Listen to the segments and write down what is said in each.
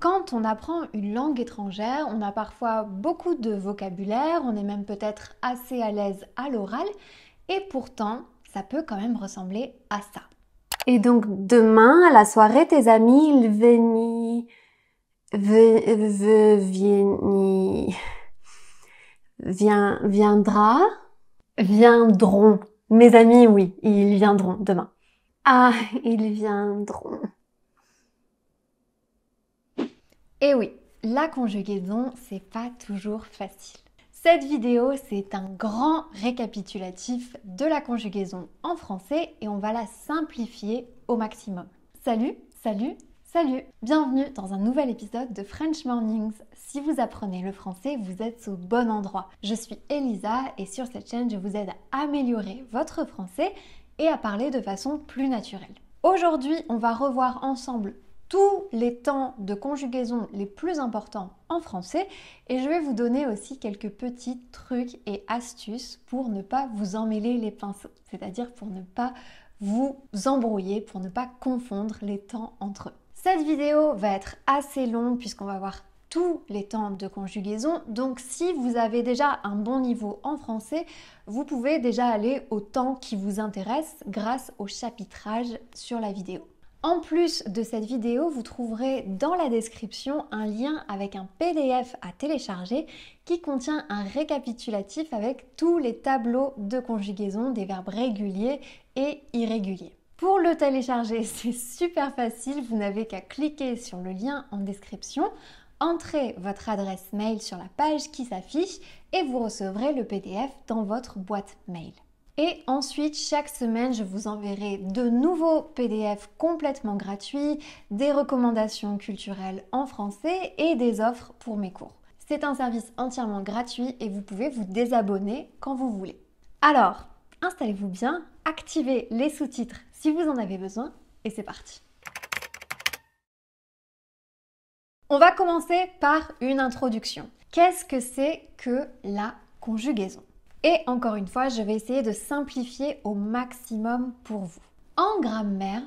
Quand on apprend une langue étrangère, on a parfois beaucoup de vocabulaire, on est même peut-être assez à l'aise à l'oral, et pourtant, ça peut quand même ressembler à ça. Et donc demain, à la soirée, tes amis, ils Viennent... Viendra Viendront. Mes amis, oui, ils viendront demain. Ah, ils viendront. Et oui, la conjugaison, c'est pas toujours facile. Cette vidéo, c'est un grand récapitulatif de la conjugaison en français et on va la simplifier au maximum. Salut, salut, salut Bienvenue dans un nouvel épisode de French Mornings. Si vous apprenez le français, vous êtes au bon endroit. Je suis Elisa et sur cette chaîne, je vous aide à améliorer votre français et à parler de façon plus naturelle. Aujourd'hui, on va revoir ensemble tous les temps de conjugaison les plus importants en français et je vais vous donner aussi quelques petits trucs et astuces pour ne pas vous emmêler les pinceaux, c'est-à-dire pour ne pas vous embrouiller, pour ne pas confondre les temps entre eux. Cette vidéo va être assez longue puisqu'on va voir tous les temps de conjugaison. Donc si vous avez déjà un bon niveau en français, vous pouvez déjà aller au temps qui vous intéresse grâce au chapitrage sur la vidéo. En plus de cette vidéo, vous trouverez dans la description un lien avec un PDF à télécharger qui contient un récapitulatif avec tous les tableaux de conjugaison des verbes réguliers et irréguliers. Pour le télécharger, c'est super facile, vous n'avez qu'à cliquer sur le lien en description, entrez votre adresse mail sur la page qui s'affiche et vous recevrez le PDF dans votre boîte mail. Et ensuite, chaque semaine, je vous enverrai de nouveaux PDF complètement gratuits, des recommandations culturelles en français et des offres pour mes cours. C'est un service entièrement gratuit et vous pouvez vous désabonner quand vous voulez. Alors, installez-vous bien, activez les sous-titres si vous en avez besoin et c'est parti. On va commencer par une introduction. Qu'est-ce que c'est que la conjugaison et encore une fois, je vais essayer de simplifier au maximum pour vous. En grammaire,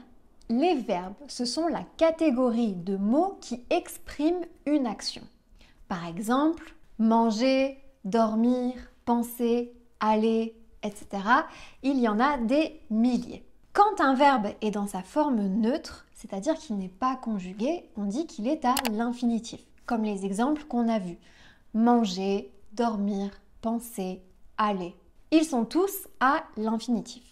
les verbes, ce sont la catégorie de mots qui expriment une action. Par exemple, manger, dormir, penser, aller, etc. Il y en a des milliers. Quand un verbe est dans sa forme neutre, c'est-à-dire qu'il n'est pas conjugué, on dit qu'il est à l'infinitif, comme les exemples qu'on a vus. Manger, dormir, penser, aller. Ils sont tous à l'infinitif.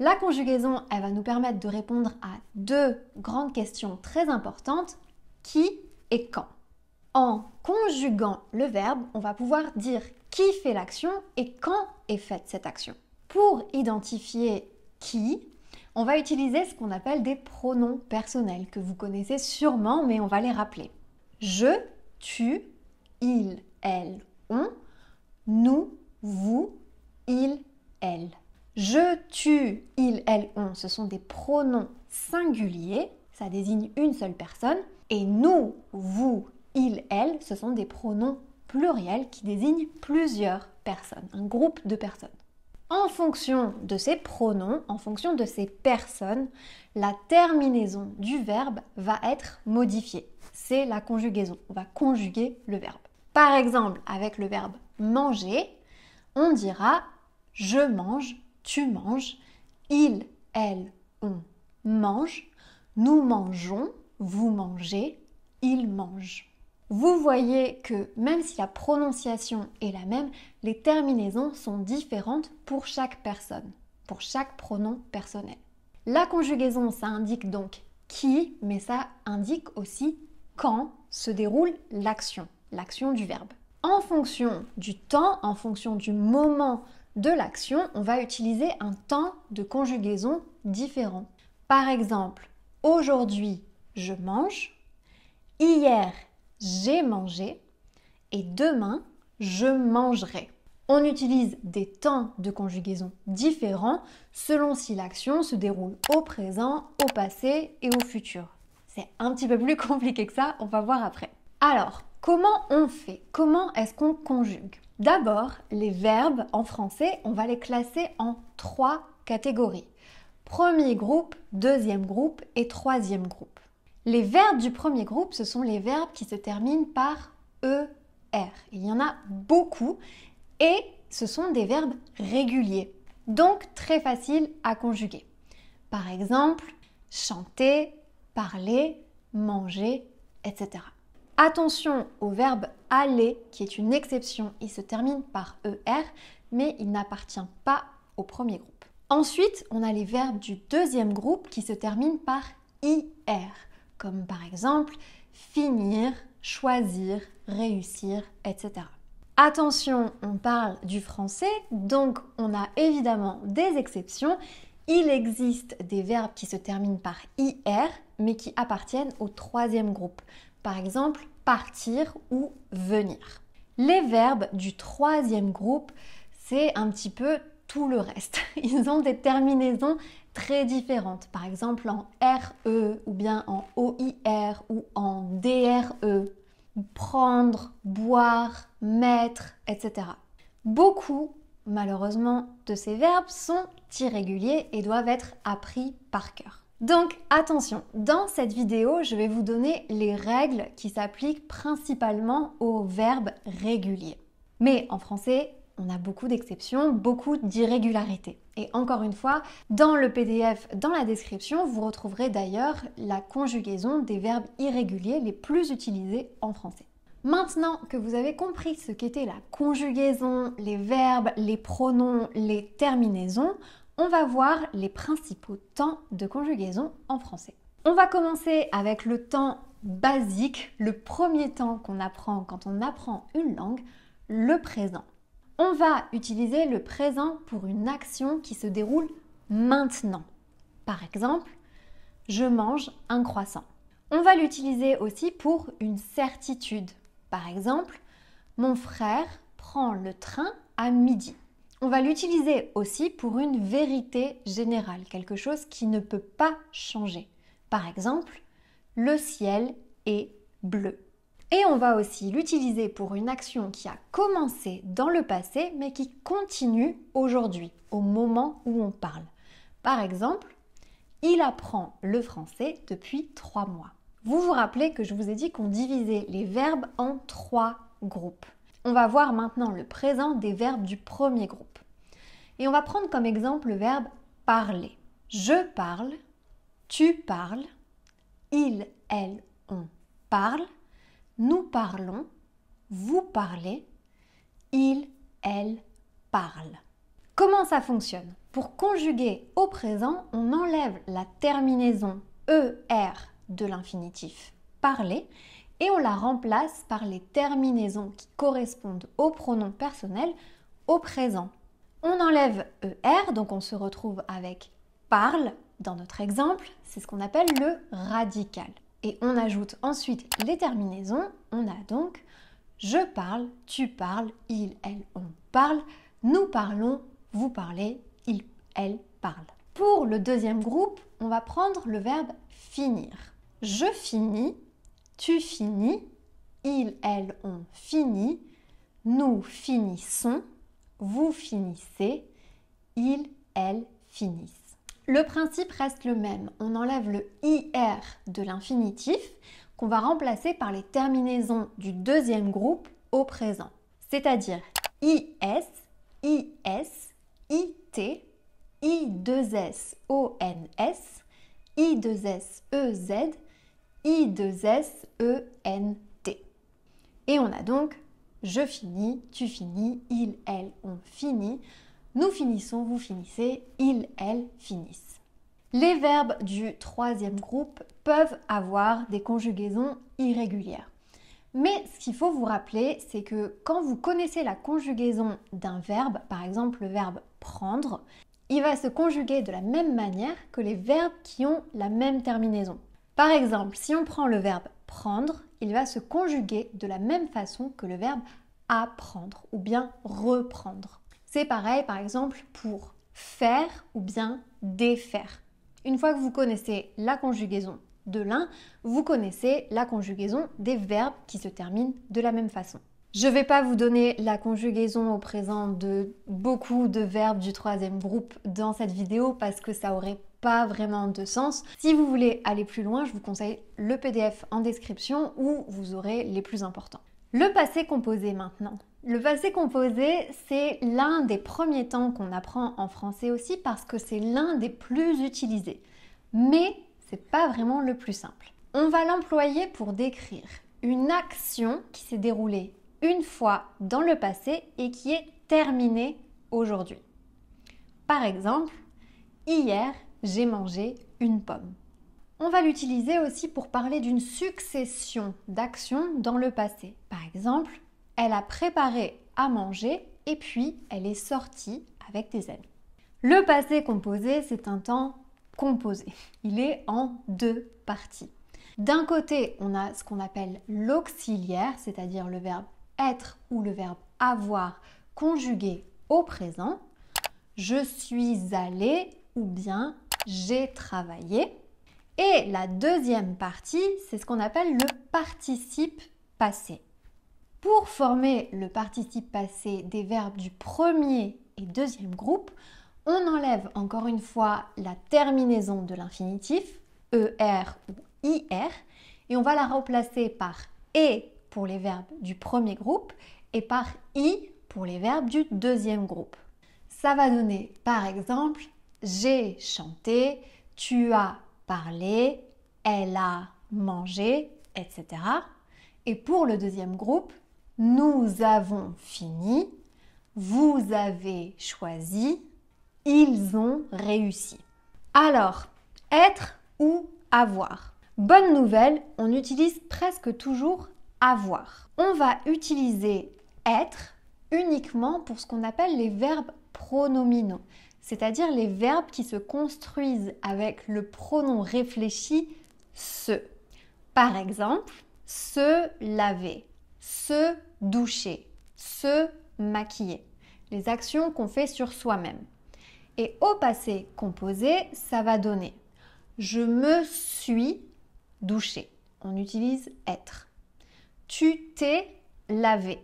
La conjugaison, elle va nous permettre de répondre à deux grandes questions très importantes, qui et quand. En conjuguant le verbe, on va pouvoir dire qui fait l'action et quand est faite cette action. Pour identifier qui, on va utiliser ce qu'on appelle des pronoms personnels que vous connaissez sûrement, mais on va les rappeler. Je, tu, il, elle, on, nous, vous, il, elle. Je, tu, il, elle, on, ce sont des pronoms singuliers, ça désigne une seule personne. Et nous, vous, il, elle, ce sont des pronoms pluriels qui désignent plusieurs personnes, un groupe de personnes. En fonction de ces pronoms, en fonction de ces personnes, la terminaison du verbe va être modifiée. C'est la conjugaison, on va conjuguer le verbe. Par exemple, avec le verbe manger, on dira je mange, tu manges, il, elle, on mange, nous mangeons, vous mangez, il mangent. Vous voyez que même si la prononciation est la même, les terminaisons sont différentes pour chaque personne, pour chaque pronom personnel. La conjugaison, ça indique donc qui, mais ça indique aussi quand se déroule l'action, l'action du verbe en fonction du temps, en fonction du moment de l'action, on va utiliser un temps de conjugaison différent. Par exemple, aujourd'hui, je mange. Hier, j'ai mangé. Et demain, je mangerai. On utilise des temps de conjugaison différents selon si l'action se déroule au présent, au passé et au futur. C'est un petit peu plus compliqué que ça, on va voir après. Alors, Comment on fait Comment est-ce qu'on conjugue D'abord, les verbes en français, on va les classer en trois catégories. Premier groupe, deuxième groupe et troisième groupe. Les verbes du premier groupe, ce sont les verbes qui se terminent par ER. Il y en a beaucoup et ce sont des verbes réguliers, donc très faciles à conjuguer. Par exemple, chanter, parler, manger, etc. Attention au verbe aller, qui est une exception, il se termine par ER, mais il n'appartient pas au premier groupe. Ensuite, on a les verbes du deuxième groupe qui se terminent par IR, comme par exemple finir, choisir, réussir, etc. Attention, on parle du français, donc on a évidemment des exceptions. Il existe des verbes qui se terminent par IR, mais qui appartiennent au troisième groupe. Par exemple, partir ou venir. Les verbes du troisième groupe, c'est un petit peu tout le reste. Ils ont des terminaisons très différentes. Par exemple en RE ou bien en OIR ou en DRE. Prendre, boire, mettre, etc. Beaucoup, malheureusement, de ces verbes sont irréguliers et doivent être appris par cœur. Donc attention, dans cette vidéo, je vais vous donner les règles qui s'appliquent principalement aux verbes réguliers. Mais en français, on a beaucoup d'exceptions, beaucoup d'irrégularités. Et encore une fois, dans le PDF, dans la description, vous retrouverez d'ailleurs la conjugaison des verbes irréguliers les plus utilisés en français. Maintenant que vous avez compris ce qu'était la conjugaison, les verbes, les pronoms, les terminaisons, on va voir les principaux temps de conjugaison en français. On va commencer avec le temps basique, le premier temps qu'on apprend quand on apprend une langue, le présent. On va utiliser le présent pour une action qui se déroule maintenant. Par exemple, je mange un croissant. On va l'utiliser aussi pour une certitude. Par exemple, mon frère prend le train à midi. On va l'utiliser aussi pour une vérité générale, quelque chose qui ne peut pas changer. Par exemple, le ciel est bleu. Et on va aussi l'utiliser pour une action qui a commencé dans le passé mais qui continue aujourd'hui, au moment où on parle. Par exemple, il apprend le français depuis trois mois. Vous vous rappelez que je vous ai dit qu'on divisait les verbes en trois groupes. On va voir maintenant le présent des verbes du premier groupe. Et on va prendre comme exemple le verbe parler. Je parle, tu parles, il, elle, on parle, nous parlons, vous parlez, il, elle parle. Comment ça fonctionne Pour conjuguer au présent, on enlève la terminaison ER de l'infinitif parler et on la remplace par les terminaisons qui correspondent au pronom personnel au présent. On enlève ER, donc on se retrouve avec parle dans notre exemple, c'est ce qu'on appelle le radical. Et on ajoute ensuite les terminaisons, on a donc je parle, tu parles, il, elle, on parle, nous parlons, vous parlez, il, elle parle. Pour le deuxième groupe, on va prendre le verbe finir. Je finis, tu finis, ils, elles ont fini, nous finissons, vous finissez, ils, elles finissent. Le principe reste le même, on enlève le IR de l'infinitif qu'on va remplacer par les terminaisons du deuxième groupe au présent, c'est-à-dire IS, IS, IT, I2S, ONS, I2S, EZ, I-2-S-E-N-T. Et on a donc je finis, tu finis, il, elle, on fini nous finissons, vous finissez, ils, elles finissent. Les verbes du troisième groupe peuvent avoir des conjugaisons irrégulières. Mais ce qu'il faut vous rappeler, c'est que quand vous connaissez la conjugaison d'un verbe, par exemple le verbe prendre, il va se conjuguer de la même manière que les verbes qui ont la même terminaison. Par exemple, si on prend le verbe prendre, il va se conjuguer de la même façon que le verbe apprendre ou bien reprendre. C'est pareil par exemple pour faire ou bien défaire. Une fois que vous connaissez la conjugaison de l'un, vous connaissez la conjugaison des verbes qui se terminent de la même façon. Je ne vais pas vous donner la conjugaison au présent de beaucoup de verbes du troisième groupe dans cette vidéo parce que ça aurait pas vraiment de sens. Si vous voulez aller plus loin, je vous conseille le PDF en description où vous aurez les plus importants. Le passé composé maintenant. Le passé composé, c'est l'un des premiers temps qu'on apprend en français aussi parce que c'est l'un des plus utilisés. Mais c'est pas vraiment le plus simple. On va l'employer pour décrire une action qui s'est déroulée une fois dans le passé et qui est terminée aujourd'hui. Par exemple, hier, j'ai mangé une pomme. On va l'utiliser aussi pour parler d'une succession d'actions dans le passé. Par exemple, elle a préparé à manger et puis elle est sortie avec des amis. Le passé composé, c'est un temps composé. Il est en deux parties. D'un côté, on a ce qu'on appelle l'auxiliaire, c'est-à-dire le verbe être ou le verbe avoir conjugué au présent. Je suis allé ou bien j'ai travaillé. Et la deuxième partie, c'est ce qu'on appelle le participe passé. Pour former le participe passé des verbes du premier et deuxième groupe, on enlève encore une fois la terminaison de l'infinitif, ER ou IR, et on va la remplacer par e pour les verbes du premier groupe et par i pour les verbes du deuxième groupe. Ça va donner par exemple j'ai chanté, tu as parlé, elle a mangé, etc. Et pour le deuxième groupe, nous avons fini, vous avez choisi, ils ont réussi. Alors, être ou avoir. Bonne nouvelle, on utilise presque toujours avoir. On va utiliser être uniquement pour ce qu'on appelle les verbes pronominaux, c'est-à-dire les verbes qui se construisent avec le pronom réfléchi se. Par exemple, se laver, se doucher, se maquiller. Les actions qu'on fait sur soi-même. Et au passé composé, ça va donner je me suis douché. On utilise être. Tu t'es lavé.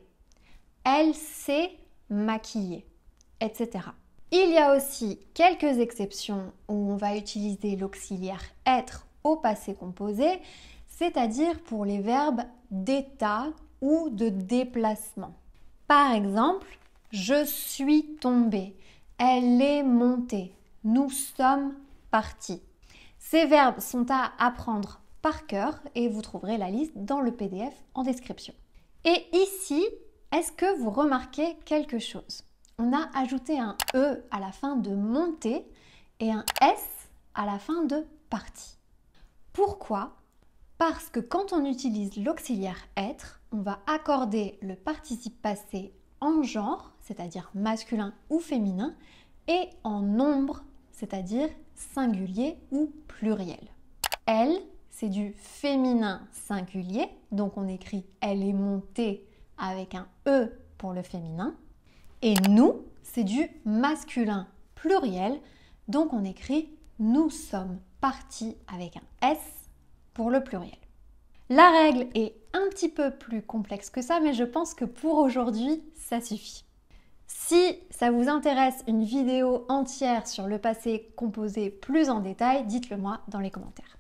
Elle s'est maquillée, etc. Il y a aussi quelques exceptions où on va utiliser l'auxiliaire être au passé composé, c'est-à-dire pour les verbes d'état ou de déplacement. Par exemple, je suis tombé, elle est montée, nous sommes partis. Ces verbes sont à apprendre par cœur et vous trouverez la liste dans le PDF en description. Et ici, est-ce que vous remarquez quelque chose on a ajouté un E à la fin de monter et un S à la fin de partie. Pourquoi Parce que quand on utilise l'auxiliaire être, on va accorder le participe passé en genre, c'est-à-dire masculin ou féminin, et en nombre, c'est-à-dire singulier ou pluriel. Elle, c'est du féminin singulier, donc on écrit elle est montée avec un E pour le féminin. Et nous, c'est du masculin pluriel, donc on écrit nous sommes partis avec un S pour le pluriel. La règle est un petit peu plus complexe que ça, mais je pense que pour aujourd'hui, ça suffit. Si ça vous intéresse une vidéo entière sur le passé composé plus en détail, dites-le moi dans les commentaires.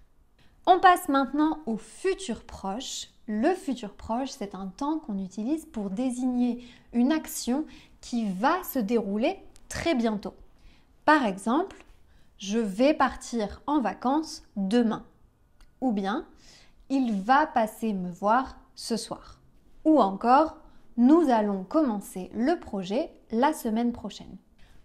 On passe maintenant au futur proche. Le futur proche, c'est un temps qu'on utilise pour désigner une action qui va se dérouler très bientôt. Par exemple, je vais partir en vacances demain. Ou bien, il va passer me voir ce soir. Ou encore, nous allons commencer le projet la semaine prochaine.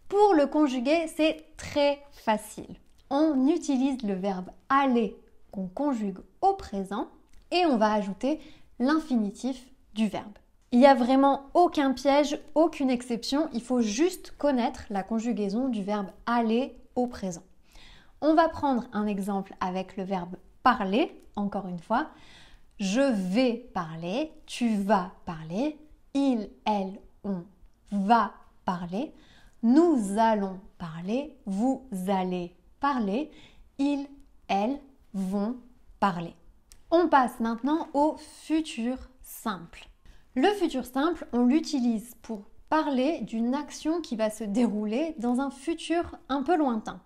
Pour le conjuguer, c'est très facile. On utilise le verbe aller qu'on conjugue au présent et on va ajouter l'infinitif du verbe. Il n'y a vraiment aucun piège, aucune exception, il faut juste connaître la conjugaison du verbe aller au présent. On va prendre un exemple avec le verbe parler, encore une fois. Je vais parler, tu vas parler, il, elle, on va parler, nous allons parler, vous allez parler, ils, elles vont parler. On passe maintenant au futur simple. Le futur simple, on l'utilise pour parler d'une action qui va se dérouler dans un futur un peu lointain.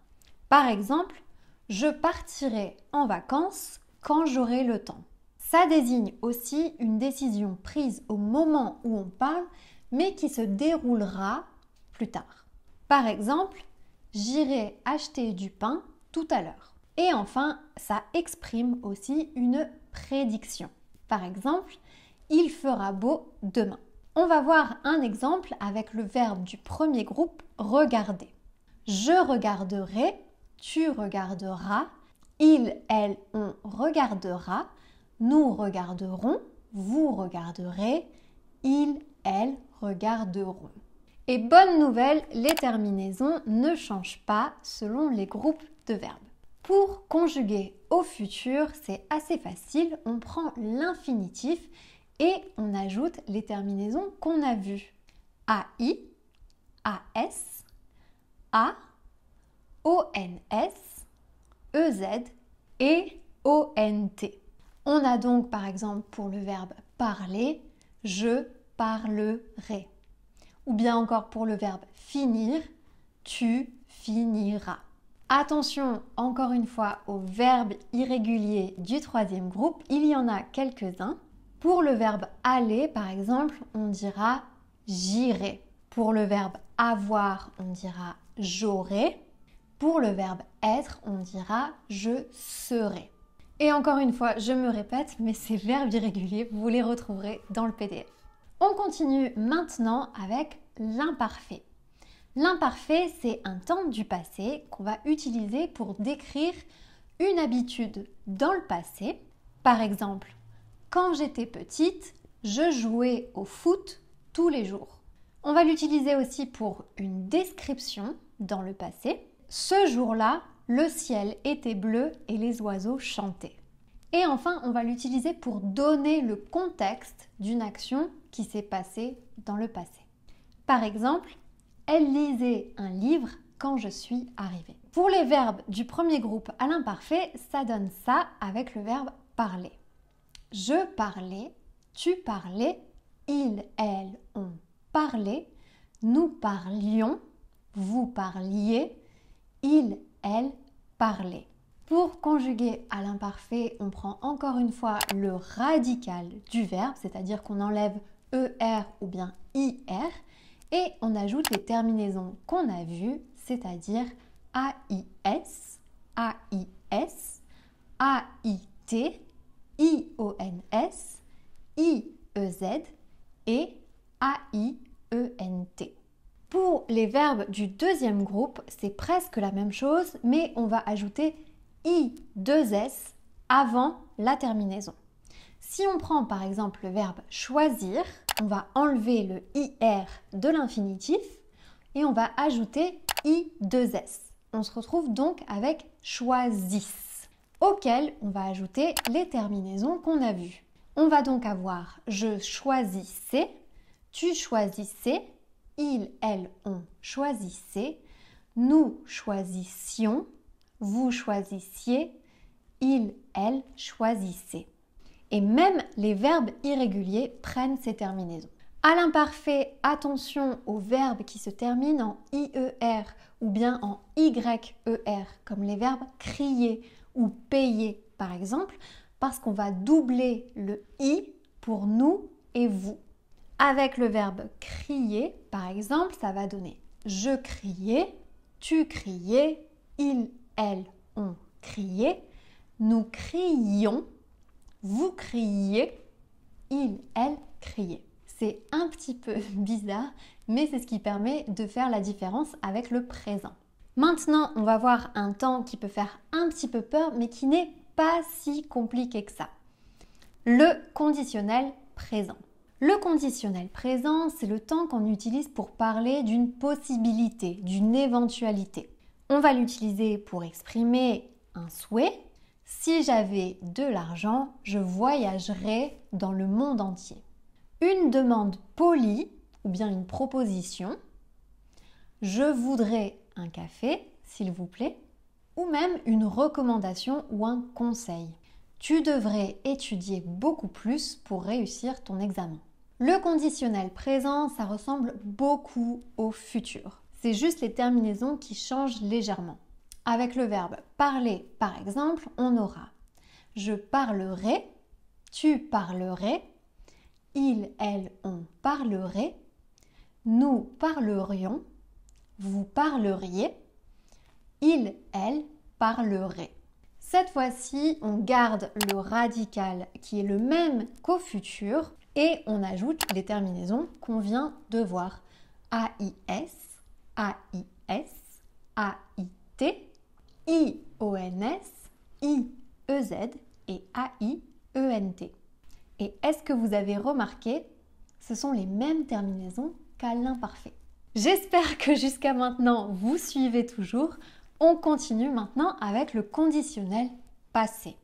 Par exemple, je partirai en vacances quand j'aurai le temps. Ça désigne aussi une décision prise au moment où on parle, mais qui se déroulera plus tard. Par exemple, j'irai acheter du pain tout à l'heure. Et enfin, ça exprime aussi une prédiction. Par exemple, il fera beau demain. On va voir un exemple avec le verbe du premier groupe regarder. Je regarderai, tu regarderas, il, elle, on regardera, nous regarderons, vous regarderez, ils, elles regarderont. Et bonne nouvelle, les terminaisons ne changent pas selon les groupes de verbes. Pour conjuguer au futur, c'est assez facile, on prend l'infinitif et on ajoute les terminaisons qu'on a vues. AI, AS, A, ONS, EZ et ONT. On a donc par exemple pour le verbe parler, je parlerai. Ou bien encore pour le verbe finir, tu finiras. Attention encore une fois aux verbes irréguliers du troisième groupe, il y en a quelques-uns. Pour le verbe aller, par exemple, on dira j'irai. Pour le verbe avoir, on dira j'aurai. Pour le verbe être, on dira je serai. Et encore une fois, je me répète, mais ces verbes irréguliers, vous les retrouverez dans le PDF. On continue maintenant avec l'imparfait. L'imparfait, c'est un temps du passé qu'on va utiliser pour décrire une habitude dans le passé. Par exemple, quand j'étais petite, je jouais au foot tous les jours. On va l'utiliser aussi pour une description dans le passé. Ce jour-là, le ciel était bleu et les oiseaux chantaient. Et enfin, on va l'utiliser pour donner le contexte d'une action qui s'est passée dans le passé. Par exemple, elle lisait un livre quand je suis arrivée. Pour les verbes du premier groupe à l'imparfait, ça donne ça avec le verbe parler. Je parlais, tu parlais, ils, elles ont parlé, nous parlions, vous parliez, ils, elles parlaient. Pour conjuguer à l'imparfait, on prend encore une fois le radical du verbe, c'est-à-dire qu'on enlève ER ou bien IR et on ajoute les terminaisons qu'on a vues, c'est-à-dire AIS, AIS, AIT, I-O-N-S, I-E-Z et A-I-E-N-T. Pour les verbes du deuxième groupe, c'est presque la même chose, mais on va ajouter I-2S avant la terminaison. Si on prend par exemple le verbe choisir, on va enlever le IR de l'infinitif et on va ajouter I2S. On se retrouve donc avec choisisse auquel on va ajouter les terminaisons qu'on a vues. On va donc avoir je choisissais »,« tu choisissais »,« ils, il, elle, on choisissait »,« nous choisissions, vous choisissiez, il, elle choisissait. Et même les verbes irréguliers prennent ces terminaisons. À l'imparfait, attention aux verbes qui se terminent en IER ou bien en YER, comme les verbes crier, ou payer par exemple, parce qu'on va doubler le i pour nous et vous. Avec le verbe crier, par exemple, ça va donner je criais, tu criais, il, elles ont crié, nous crions, vous criez, il, elle criaient. C'est un petit peu bizarre, mais c'est ce qui permet de faire la différence avec le présent. Maintenant, on va voir un temps qui peut faire un petit peu peur, mais qui n'est pas si compliqué que ça. Le conditionnel présent. Le conditionnel présent, c'est le temps qu'on utilise pour parler d'une possibilité, d'une éventualité. On va l'utiliser pour exprimer un souhait. Si j'avais de l'argent, je voyagerais dans le monde entier. Une demande polie ou bien une proposition. Je voudrais un café, s'il vous plaît, ou même une recommandation ou un conseil. Tu devrais étudier beaucoup plus pour réussir ton examen. Le conditionnel présent, ça ressemble beaucoup au futur. C'est juste les terminaisons qui changent légèrement. Avec le verbe parler, par exemple, on aura je parlerai, tu parlerais, ils, elles, on parlerait, nous parlerions, vous parleriez, il, elle parlerait. Cette fois-ci, on garde le radical qui est le même qu'au futur et on ajoute les terminaisons qu'on vient de voir. AIS, AIS, AIT, IONS, IEZ et AIENT. Et est-ce que vous avez remarqué, ce sont les mêmes terminaisons qu'à l'imparfait. J'espère que jusqu'à maintenant, vous suivez toujours. On continue maintenant avec le conditionnel passé.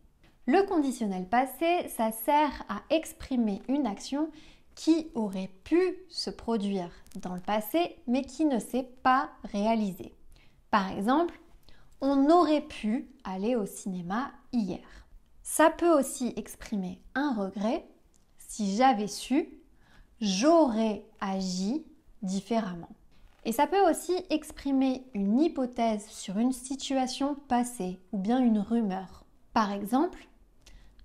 Le conditionnel passé, ça sert à exprimer une action qui aurait pu se produire dans le passé mais qui ne s'est pas réalisée. Par exemple, on aurait pu aller au cinéma hier. Ça peut aussi exprimer un regret. Si j'avais su, j'aurais agi différemment. Et ça peut aussi exprimer une hypothèse sur une situation passée ou bien une rumeur. Par exemple,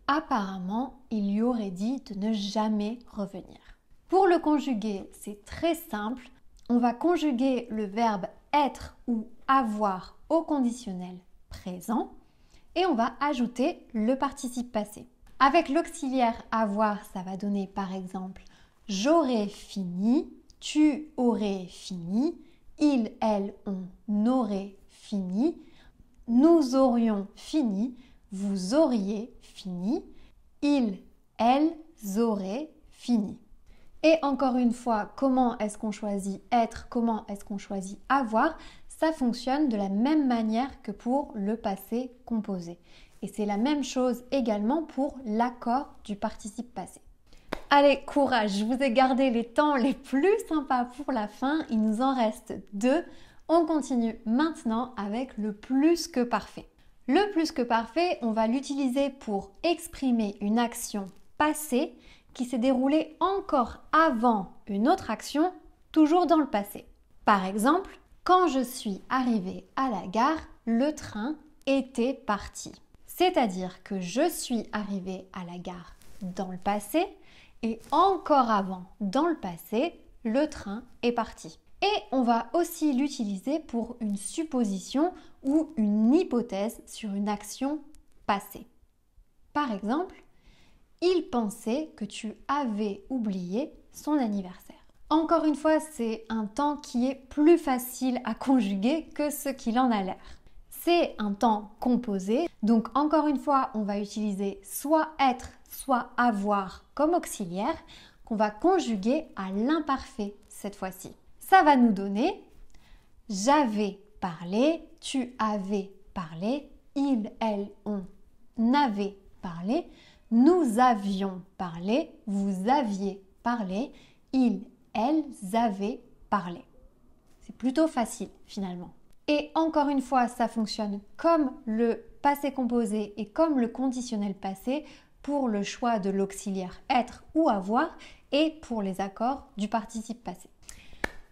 apparemment, il lui aurait dit de ne jamais revenir. Pour le conjuguer, c'est très simple. On va conjuguer le verbe être ou avoir au conditionnel présent et on va ajouter le participe passé. Avec l'auxiliaire avoir, ça va donner par exemple j'aurais fini tu aurais fini, ils, elles, on aurait fini, nous aurions fini, vous auriez fini, ils, elles auraient fini. Et encore une fois, comment est-ce qu'on choisit être, comment est-ce qu'on choisit avoir, ça fonctionne de la même manière que pour le passé composé. Et c'est la même chose également pour l'accord du participe passé. Allez, courage, je vous ai gardé les temps les plus sympas pour la fin. Il nous en reste deux. On continue maintenant avec le plus que parfait. Le plus que parfait, on va l'utiliser pour exprimer une action passée qui s'est déroulée encore avant une autre action, toujours dans le passé. Par exemple, quand je suis arrivée à la gare, le train était parti. C'est-à-dire que je suis arrivée à la gare dans le passé, et encore avant, dans le passé, le train est parti. Et on va aussi l'utiliser pour une supposition ou une hypothèse sur une action passée. Par exemple, il pensait que tu avais oublié son anniversaire. Encore une fois, c'est un temps qui est plus facile à conjuguer que ce qu'il en a l'air. C'est un temps composé, donc encore une fois, on va utiliser soit être soit avoir comme auxiliaire qu'on va conjuguer à l'imparfait cette fois-ci. Ça va nous donner j'avais parlé, tu avais parlé, ils, elles, on avait parlé, nous avions parlé, vous aviez parlé, ils, elles avaient parlé. C'est plutôt facile finalement. Et encore une fois, ça fonctionne comme le passé composé et comme le conditionnel passé pour le choix de l'auxiliaire être ou avoir et pour les accords du participe passé.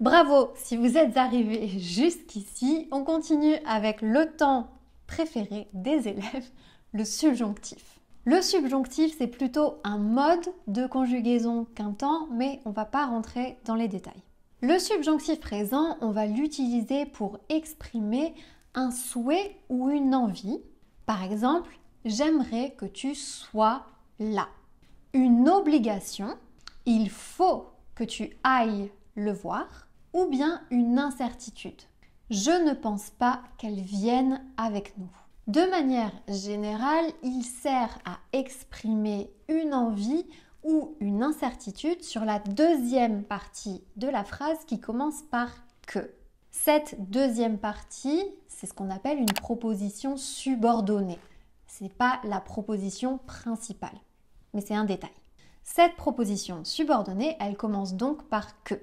Bravo si vous êtes arrivé jusqu'ici. On continue avec le temps préféré des élèves, le subjonctif. Le subjonctif, c'est plutôt un mode de conjugaison qu'un temps, mais on va pas rentrer dans les détails. Le subjonctif présent, on va l'utiliser pour exprimer un souhait ou une envie. Par exemple, j'aimerais que tu sois là. Une obligation, il faut que tu ailles le voir, ou bien une incertitude. Je ne pense pas qu'elle vienne avec nous. De manière générale, il sert à exprimer une envie ou une incertitude sur la deuxième partie de la phrase qui commence par que. Cette deuxième partie, c'est ce qu'on appelle une proposition subordonnée n'est pas la proposition principale, mais c'est un détail. Cette proposition subordonnée, elle commence donc par que.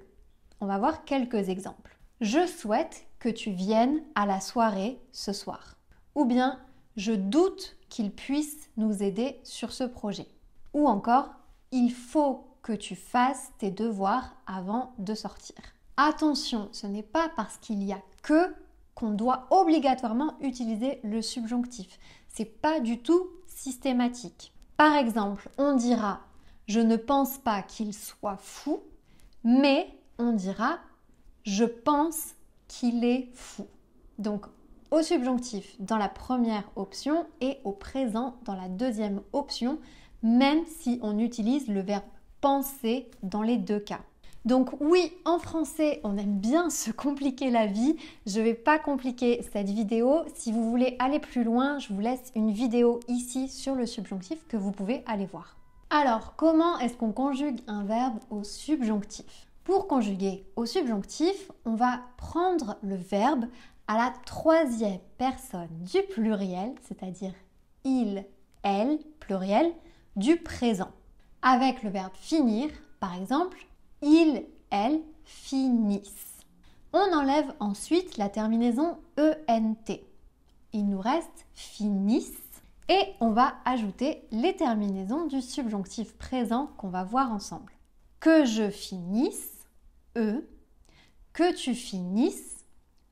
On va voir quelques exemples. Je souhaite que tu viennes à la soirée ce soir. Ou bien, je doute qu'il puisse nous aider sur ce projet. Ou encore, il faut que tu fasses tes devoirs avant de sortir. Attention, ce n'est pas parce qu'il y a que qu'on doit obligatoirement utiliser le subjonctif. C'est pas du tout systématique. Par exemple, on dira je ne pense pas qu'il soit fou, mais on dira je pense qu'il est fou. Donc au subjonctif dans la première option et au présent dans la deuxième option, même si on utilise le verbe penser dans les deux cas. Donc oui, en français, on aime bien se compliquer la vie. Je ne vais pas compliquer cette vidéo. Si vous voulez aller plus loin, je vous laisse une vidéo ici sur le subjonctif que vous pouvez aller voir. Alors, comment est-ce qu'on conjugue un verbe au subjonctif Pour conjuguer au subjonctif, on va prendre le verbe à la troisième personne du pluriel, c'est-à-dire il, elle, pluriel, du présent. Avec le verbe finir, par exemple, il, elle finissent. On enlève ensuite la terminaison ENT. Il nous reste finissent et on va ajouter les terminaisons du subjonctif présent qu'on va voir ensemble. Que je finisse, E. Que tu finisses,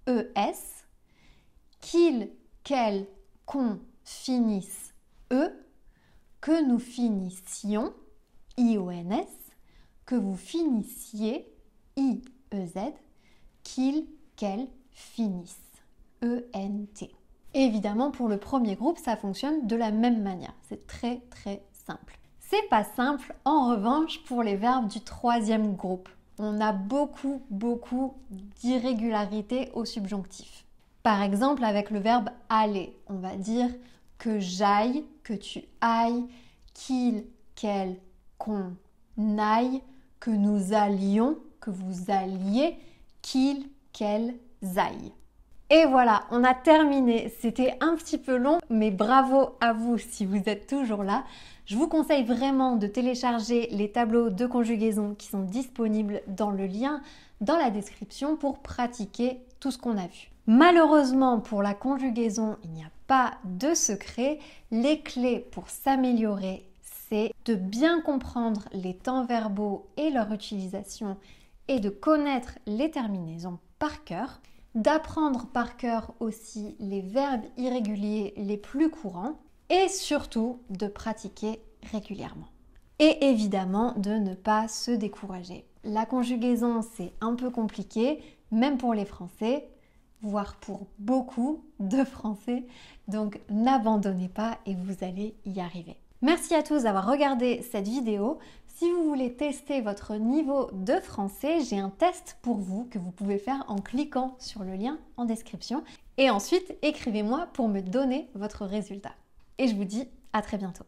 ES. Qu'il, qu'elle, qu'on finisse, E. Que nous finissions, IONS vous finissiez I-E-Z, qu'il, qu'elle finisse. E-N-T. Évidemment, pour le premier groupe, ça fonctionne de la même manière. C'est très très simple. C'est pas simple, en revanche, pour les verbes du troisième groupe. On a beaucoup, beaucoup d'irrégularités au subjonctif. Par exemple, avec le verbe aller, on va dire que j'aille, que tu ailles, qu'il, qu'elle, qu'on aille, que nous allions, que vous alliez, qu'ils, qu'elles aillent. Et voilà, on a terminé. C'était un petit peu long, mais bravo à vous si vous êtes toujours là. Je vous conseille vraiment de télécharger les tableaux de conjugaison qui sont disponibles dans le lien dans la description pour pratiquer tout ce qu'on a vu. Malheureusement, pour la conjugaison, il n'y a pas de secret. Les clés pour s'améliorer de bien comprendre les temps verbaux et leur utilisation et de connaître les terminaisons par cœur, d'apprendre par cœur aussi les verbes irréguliers les plus courants et surtout de pratiquer régulièrement. Et évidemment de ne pas se décourager. La conjugaison, c'est un peu compliqué, même pour les Français, voire pour beaucoup de Français. Donc n'abandonnez pas et vous allez y arriver. Merci à tous d'avoir regardé cette vidéo. Si vous voulez tester votre niveau de français, j'ai un test pour vous que vous pouvez faire en cliquant sur le lien en description. Et ensuite, écrivez-moi pour me donner votre résultat. Et je vous dis à très bientôt.